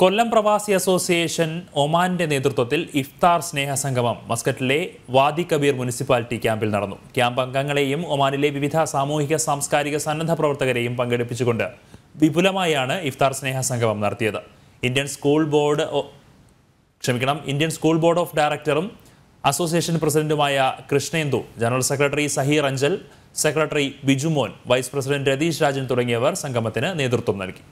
കൊല്ലം പ്രവാസി അസോസിയേഷൻ ഒമാന്റെ നേതൃത്വത്തിൽ ഇഫ്താർ സ്നേഹ സംഗമം മസ്കറ്റിലെ വാദി കബീർ മുനിസിപ്പാലിറ്റി ക്യാമ്പിൽ നടന്നു ക്യാമ്പ് അംഗങ്ങളെയും ഒമാനിലെ വിവിധ സാമൂഹിക സാംസ്കാരിക സന്നദ്ധ പ്രവർത്തകരെയും പങ്കെടുപ്പിച്ചുകൊണ്ട് വിപുലമായാണ് ഇഫ്താർ സ്നേഹ സംഗമം നടത്തിയത് ഇന്ത്യൻ സ്കൂൾ ബോർഡ് ക്ഷമിക്കണം ഇന്ത്യൻ സ്കൂൾ ബോർഡ് ഓഫ് ഡയറക്ടറും അസോസിയേഷൻ പ്രസിഡന്റുമായ Krishnendu general secretary Saheer Anchal secretary Bijumon vice president Ratheesh Rajan തുടങ്ങിയവർ സംഗമത്തിന് നേതൃത്വം നൽകി